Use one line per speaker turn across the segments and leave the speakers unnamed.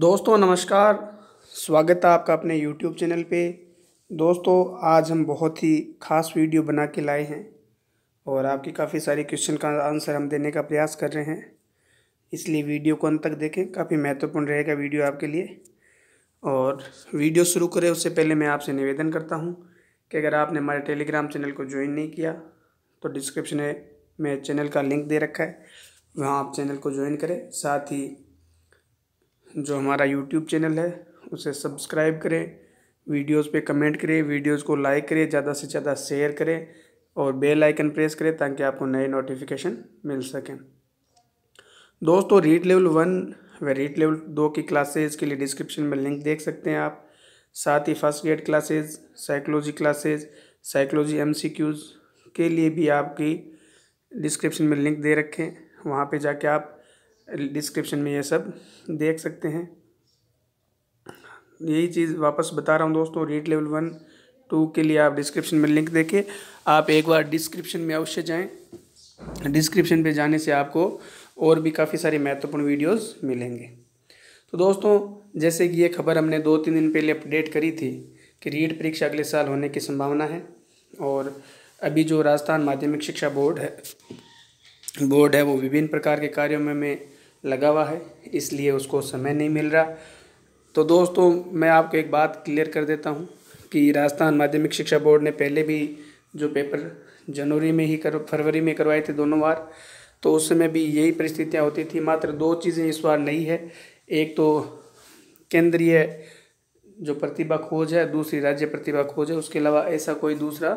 दोस्तों नमस्कार स्वागत है आपका अपने YouTube चैनल पे दोस्तों आज हम बहुत ही खास वीडियो बना के लाए हैं और आपकी काफ़ी सारी क्वेश्चन का आंसर हम देने का प्रयास कर रहे हैं इसलिए वीडियो को अंत तक देखें काफ़ी महत्वपूर्ण रहेगा वीडियो आपके लिए और वीडियो शुरू करें उससे पहले मैं आपसे निवेदन करता हूँ कि अगर आपने हमारे टेलीग्राम चैनल को ज्वाइन नहीं किया तो डिस्क्रिप्शन में चैनल का लिंक दे रखा है वहाँ आप चैनल को ज्वाइन करें साथ ही जो हमारा यूट्यूब चैनल है उसे सब्सक्राइब करें वीडियोस पे कमेंट करें वीडियोस को लाइक करें ज़्यादा से ज़्यादा शेयर करें और बेल आइकन प्रेस करें ताकि आपको नए नोटिफिकेशन मिल सकें दोस्तों रीड लेवल वन व रीड लेवल दो की क्लासेज के लिए डिस्क्रिप्शन में लिंक देख सकते हैं आप साथ ही first grade classes psychology classes psychology M के लिए भी आपकी डिस्क्रिप्शन में लिंक दे रखें वहाँ पर जाके आप डिस्क्रिप्शन में ये सब देख सकते हैं यही चीज़ वापस बता रहा हूँ दोस्तों रीड लेवल वन टू के लिए आप डिस्क्रिप्शन में लिंक देखें आप एक बार डिस्क्रिप्शन में अवश्य जाएं डिस्क्रिप्शन पे जाने से आपको और भी काफ़ी सारी महत्वपूर्ण वीडियोस मिलेंगे तो दोस्तों जैसे कि ये खबर हमने दो तीन दिन पहले अपडेट करी थी कि रीट परीक्षा अगले साल होने की संभावना है और अभी जो राजस्थान माध्यमिक शिक्षा बोर्ड है बोर्ड है वो विभिन्न प्रकार के कार्यों में मैं लगा हुआ है इसलिए उसको समय नहीं मिल रहा तो दोस्तों मैं आपको एक बात क्लियर कर देता हूँ कि राजस्थान माध्यमिक शिक्षा बोर्ड ने पहले भी जो पेपर जनवरी में ही कर फरवरी में करवाए थे दोनों बार तो उस समय भी यही परिस्थितियाँ होती थी मात्र दो चीज़ें इस बार नहीं है एक तो केंद्रीय जो प्रतिभा खोज है दूसरी राज्य प्रतिभा खोज है उसके अलावा ऐसा कोई दूसरा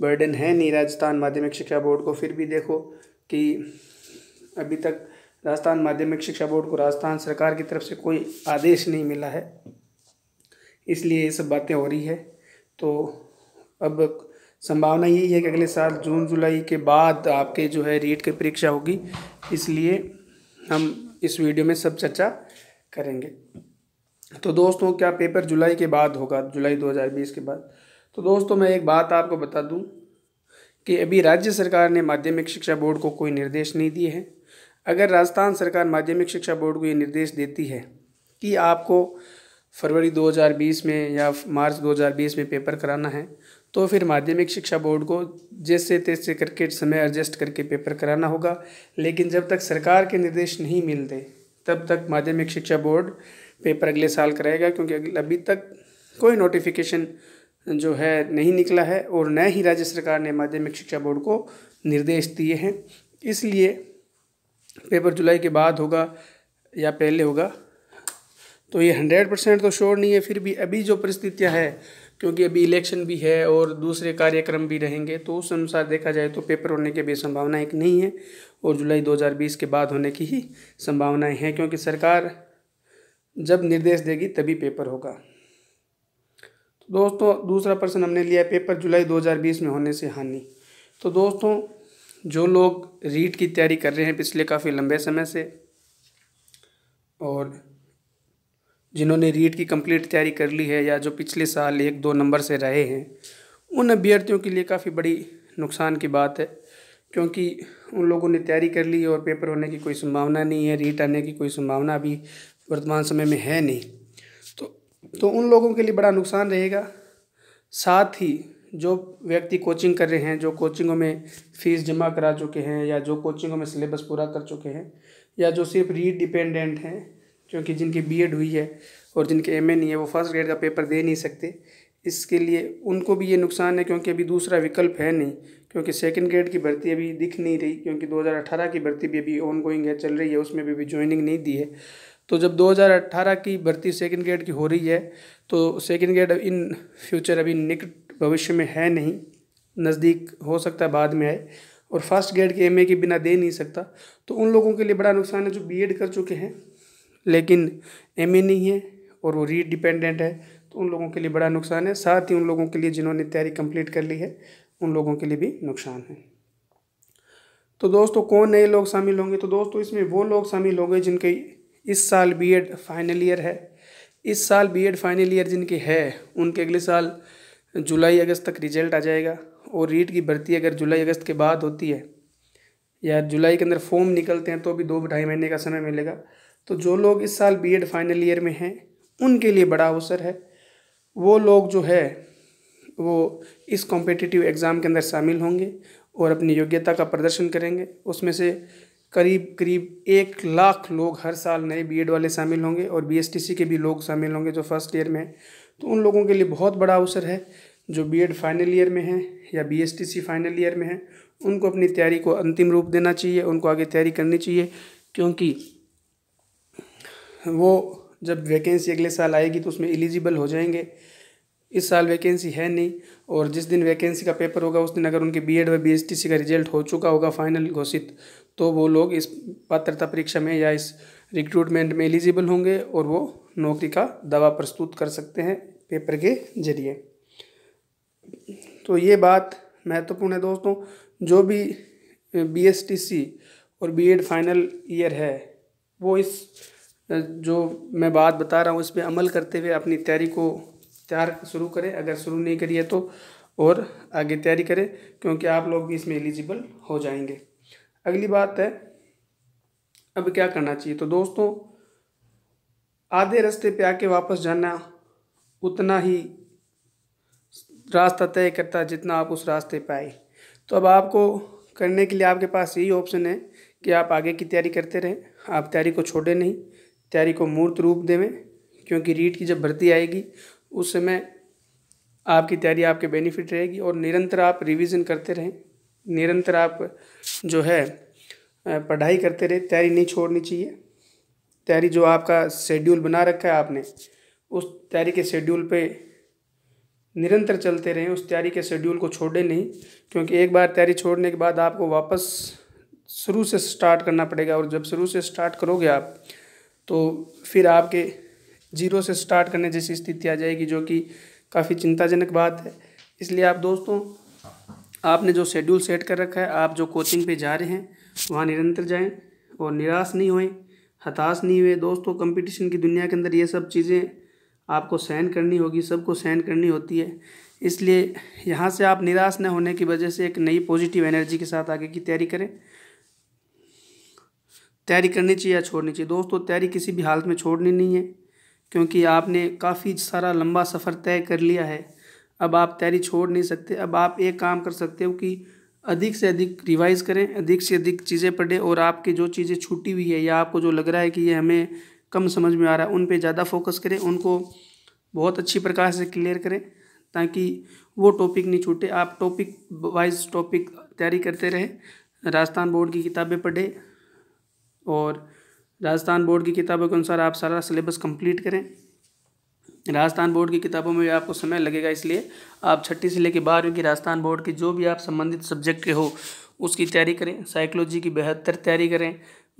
बर्डन है नहीं राजस्थान माध्यमिक शिक्षा बोर्ड को फिर भी देखो कि अभी तक राजस्थान माध्यमिक शिक्षा बोर्ड को राजस्थान सरकार की तरफ से कोई आदेश नहीं मिला है इसलिए ये सब बातें हो रही है तो अब संभावना यही है कि अगले साल जून जुलाई के बाद आपके जो है रीट की परीक्षा होगी इसलिए हम इस वीडियो में सब चर्चा करेंगे तो दोस्तों क्या पेपर जुलाई के बाद होगा जुलाई 2020 के बाद तो दोस्तों मैं एक बात आपको बता दूं कि अभी राज्य सरकार ने माध्यमिक शिक्षा बोर्ड को कोई निर्देश नहीं दिए हैं अगर राजस्थान सरकार माध्यमिक शिक्षा बोर्ड को ये निर्देश देती है कि आपको फरवरी 2020 में या मार्च 2020 में पेपर कराना है तो फिर माध्यमिक शिक्षा बोर्ड को जैसे तैसे करके समय एडजस्ट करके पेपर कराना होगा लेकिन जब तक सरकार के निर्देश नहीं मिलते तब तक माध्यमिक शिक्षा बोर्ड पेपर अगले साल कराएगा क्योंकि अभी तक कोई नोटिफिकेशन जो है नहीं निकला है और न ही राज्य सरकार ने माध्यमिक शिक्षा बोर्ड को निर्देश दिए हैं इसलिए पेपर जुलाई के बाद होगा या पहले होगा तो ये हंड्रेड परसेंट तो श्योर नहीं है फिर भी अभी जो परिस्थितियाँ है क्योंकि अभी इलेक्शन भी है और दूसरे कार्यक्रम भी रहेंगे तो उस अनुसार देखा जाए तो पेपर होने की भी संभावना एक नहीं है और जुलाई 2020 के बाद होने की ही संभावनाएं हैं क्योंकि सरकार जब निर्देश देगी तभी पेपर होगा दोस्तों दूसरा प्रश्न हमने लिया है पेपर जुलाई 2020 में होने से हानि तो दोस्तों जो लोग रीट की तैयारी कर रहे हैं पिछले काफ़ी लंबे समय से और जिन्होंने रीट की कंप्लीट तैयारी कर ली है या जो पिछले साल एक दो नंबर से रहे हैं उन अभ्यर्थियों के लिए काफ़ी बड़ी नुकसान की बात है क्योंकि उन लोगों ने तैयारी कर ली और पेपर होने की कोई संभावना नहीं है रीट आने की कोई संभावना अभी वर्तमान समय में है नहीं तो उन लोगों के लिए बड़ा नुकसान रहेगा साथ ही जो व्यक्ति कोचिंग कर रहे हैं जो कोचिंगों में फ़ीस जमा करा चुके हैं या जो कोचिंगों में सिलेबस पूरा कर चुके हैं या जो सिर्फ री डिपेंडेंट हैं क्योंकि जिनकी एड हुई है और जिनके ए नहीं है वो फर्स्ट ग्रेड का पेपर दे नहीं सकते इसके लिए उनको भी ये नुकसान है क्योंकि अभी दूसरा विकल्प है नहीं क्योंकि सेकेंड ग्रेड की भर्ती अभी दिख नहीं रही क्योंकि 2018 की भर्ती भी अभी ऑन गोइंग है चल रही है उसमें भी अभी ज्वाइनिंग नहीं दी है तो जब 2018 की भर्ती सेकंड ग्रेड की हो रही है तो सेकंड ग्रेड इन फ्यूचर अभी निकट भविष्य में है नहीं नज़दीक हो सकता है बाद में आए और फर्स्ट ग्रेड के एमए के बिना दे नहीं सकता तो उन लोगों के लिए बड़ा नुकसान है जो बीएड कर चुके हैं लेकिन ए नहीं है और वो रीड डिपेंडेंट है तो उन लोगों के लिए बड़ा नुकसान है साथ ही उन लोगों के लिए जिन्होंने तैयारी कम्प्लीट कर ली है उन लोगों के लिए भी नुकसान है तो दोस्तों कौन नए लोग शामिल होंगे तो दोस्तों इसमें वो लोग शामिल होंगे जिनके इस साल बीएड फाइनल ईयर है इस साल बीएड फाइनल ईयर जिनकी है उनके अगले साल जुलाई अगस्त तक रिजल्ट आ जाएगा और रीट की भर्ती अगर जुलाई अगस्त के बाद होती है या जुलाई के अंदर फॉर्म निकलते हैं तो भी दो ढाई महीने का समय मिलेगा तो जो लोग इस साल बीएड फाइनल ईयर में हैं उनके लिए बड़ा अवसर है वो लोग जो है वो इस कॉम्पिटिटिव एग्ज़ाम के अंदर शामिल होंगे और अपनी योग्यता का प्रदर्शन करेंगे उसमें से करीब करीब एक लाख लोग हर साल नए बीएड वाले शामिल होंगे और बीएसटीसी के भी लोग शामिल होंगे जो फर्स्ट ईयर में तो उन लोगों के लिए बहुत बड़ा अवसर है जो बीएड फाइनल ईयर में है या बीएसटीसी फाइनल ईयर में है उनको अपनी तैयारी को अंतिम रूप देना चाहिए उनको आगे तैयारी करनी चाहिए क्योंकि वो जब वैकेंसी अगले साल आएगी तो उसमें एलिजिबल हो जाएंगे इस साल वैकेंसी है नहीं और जिस दिन वैकेंसी का पेपर होगा उस दिन अगर उनके बी एड व बी एस टी सी का रिजल्ट हो चुका होगा फाइनल घोषित तो वो लोग इस पात्रता परीक्षा में या इस रिक्रूटमेंट में एलिजिबल होंगे और वो नौकरी का दवा प्रस्तुत कर सकते हैं पेपर के जरिए तो ये बात महत्वपूर्ण है दोस्तों जो भी बी एस टी सी और बी एड फाइनल ईयर है वो इस जो मैं बात बता रहा हूँ इस पर अमल करते हुए अपनी तैयारी को तैयार शुरू करें अगर शुरू नहीं करिए तो और आगे तैयारी करें क्योंकि आप लोग भी इसमें एलिजिबल हो जाएंगे अगली बात है अब क्या करना चाहिए तो दोस्तों आधे रास्ते पे आके वापस जाना उतना ही रास्ता तय करता जितना आप उस रास्ते पे आए तो अब आपको करने के लिए आपके पास यही ऑप्शन है कि आप आगे की तैयारी करते रहें आप तैयारी को छोड़ें नहीं तैयारी को मूर्त रूप देवें क्योंकि रीट की जब भर्ती आएगी उस समय आपकी तैयारी आपके बेनिफिट रहेगी और निरंतर आप रिवीजन करते रहें निरंतर आप जो है पढ़ाई करते रहे तैयारी नहीं छोड़नी चाहिए तैयारी जो आपका शेड्यूल बना रखा है आपने उस तैयारी के शेड्यूल पे निरंतर चलते रहें उस तैयारी के शेड्यूल को छोड़े नहीं क्योंकि एक बार तैयारी छोड़ने के बाद आपको वापस शुरू से स्टार्ट करना पड़ेगा और जब शुरू से स्टार्ट करोगे आप तो फिर आपके जीरो से स्टार्ट करने जैसी स्थिति आ जाएगी जो कि काफ़ी चिंताजनक बात है इसलिए आप दोस्तों आपने जो शेड्यूल सेट कर रखा है आप जो कोचिंग पे जा रहे हैं वहाँ निरंतर जाएं और निराश नहीं हुए हताश नहीं हुए दोस्तों कंपटीशन की दुनिया के अंदर ये सब चीज़ें आपको सहन करनी होगी सबको सहन करनी होती है इसलिए यहाँ से आप निराश न होने की वजह से एक नई पॉजिटिव एनर्जी के साथ आगे की तैयारी करें तैयारी करनी चाहिए या छोड़नी चाहिए दोस्तों तैयारी किसी भी हालत में छोड़नी नहीं है क्योंकि आपने काफ़ी सारा लंबा सफ़र तय कर लिया है अब आप तैयारी छोड़ नहीं सकते अब आप एक काम कर सकते हो कि अधिक से अधिक रिवाइज़ करें अधिक से अधिक चीज़ें पढ़ें और आपकी जो चीज़ें छूटी हुई है या आपको जो लग रहा है कि ये हमें कम समझ में आ रहा है उन पे ज़्यादा फोकस करें उनको बहुत अच्छी प्रकार से क्लियर करें ताकि वो टॉपिक नहीं छूटे आप टॉपिक वाइज टॉपिक तैयारी करते रहें राजस्थान बोर्ड की किताबें पढ़ें और राजस्थान बोर्ड की किताबों के अनुसार आप सारा सिलेबस कंप्लीट करें राजस्थान बोर्ड की किताबों में आपको समय लगेगा इसलिए आप छठी से लेकर बारहवीं की राजस्थान बोर्ड की जो भी आप संबंधित सब्जेक्ट के हो उसकी तैयारी करें साइकोलॉजी की बेहतर तैयारी करें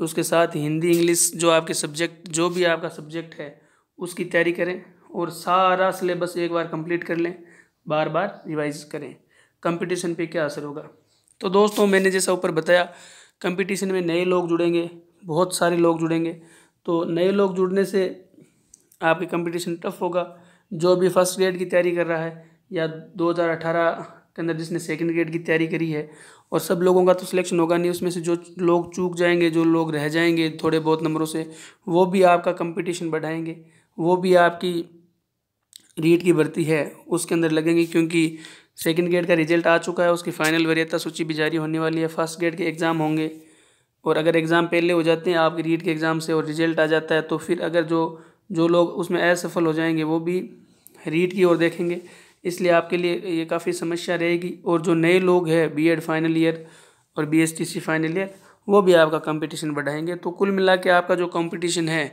उसके साथ हिंदी इंग्लिश जो आपके सब्जेक्ट जो भी आपका सब्जेक्ट है उसकी तैयारी करें और सारा सिलेबस एक बार कंप्लीट कर लें बार बार रिवाइज करें कंपटीशन पे क्या असर होगा तो दोस्तों मैंने जैसा ऊपर बताया कंपटीशन में नए लोग जुड़ेंगे बहुत सारे लोग जुड़ेंगे तो नए लोग जुड़ने से आपकी कंपटीशन टफ होगा जो भी फर्स्ट ग्रेड की तैयारी कर रहा है या 2018 के अंदर जिसने सेकंड ग्रेड की तैयारी करी है और सब लोगों का तो सिलेक्शन होगा नहीं उसमें से जो लोग चूक जाएंगे जो लोग रह जाएंगे थोड़े बहुत नंबरों से वो भी आपका कंपटीशन बढ़ाएंगे वो भी आपकी रीट की भर्ती है उसके अंदर लगेंगे क्योंकि सेकेंड ग्रेड का रिजल्ट आ चुका है उसकी फाइनल वरीयता सूची भी जारी होने वाली है फर्स्ट ग्रेड के एग्ज़ाम होंगे और अगर एग्ज़ाम पहले हो जाते हैं आपके रीट के एग्ज़ाम से और रिजल्ट आ जाता है तो फिर अगर जो जो लोग उसमें असफल हो जाएंगे वो भी रीट की ओर देखेंगे इसलिए आपके लिए ये काफ़ी समस्या रहेगी और जो नए लोग हैं बी फाइनल ईयर और बी फाइनल ईयर वो भी आपका कंपटीशन बढ़ाएंगे तो कुल मिला के आपका जो कंपटीशन है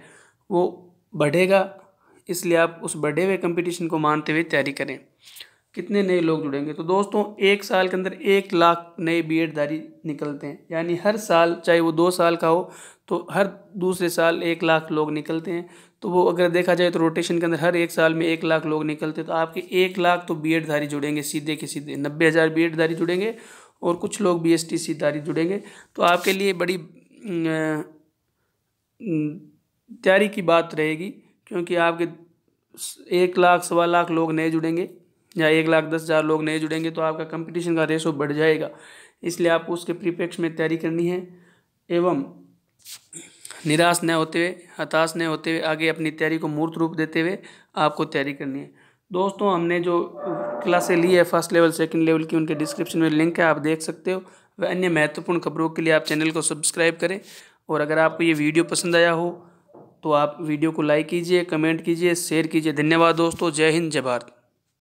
वो बढ़ेगा इसलिए आप उस बढ़े हुए कंपटीशन को मानते हुए तैयारी करें कितने नए लोग जुड़ेंगे तो दोस्तों एक साल के अंदर एक लाख नए बी एडधारी निकलते हैं यानी हर साल चाहे वो दो साल का हो तो हर दूसरे साल एक लाख लोग निकलते हैं तो वो अगर देखा जाए तो रोटेशन के अंदर हर एक साल में एक लाख लोग निकलते हैं तो आपके एक लाख तो बी एडधारी जुड़ेंगे सीधे के सीधे नब्बे हज़ार बी एडधारी जुड़ेंगे और कुछ लोग बी एस टी सी धारी जुड़ेंगे तो आपके लिए बड़ी तैयारी की बात रहेगी क्योंकि आपके एक लाख सवा लाख लोग नए जुड़ेंगे या एक लाख दस हज़ार लोग नहीं जुड़ेंगे तो आपका कंपटीशन का रेशो बढ़ जाएगा इसलिए आपको उसके प्रीपेक्स में तैयारी करनी है एवं निराश न होते हुए हताश न होते हुए आगे अपनी तैयारी को मूर्त रूप देते हुए आपको तैयारी करनी है दोस्तों हमने जो क्लासें ली है फर्स्ट लेवल सेकंड लेवल की उनके डिस्क्रिप्शन में लिंक है आप देख सकते हो वह अन्य महत्वपूर्ण खबरों के लिए आप चैनल को सब्सक्राइब करें और अगर आपको ये वीडियो पसंद आया हो तो आप वीडियो को लाइक कीजिए कमेंट कीजिए शेयर कीजिए धन्यवाद दोस्तों जय हिंद जय भारत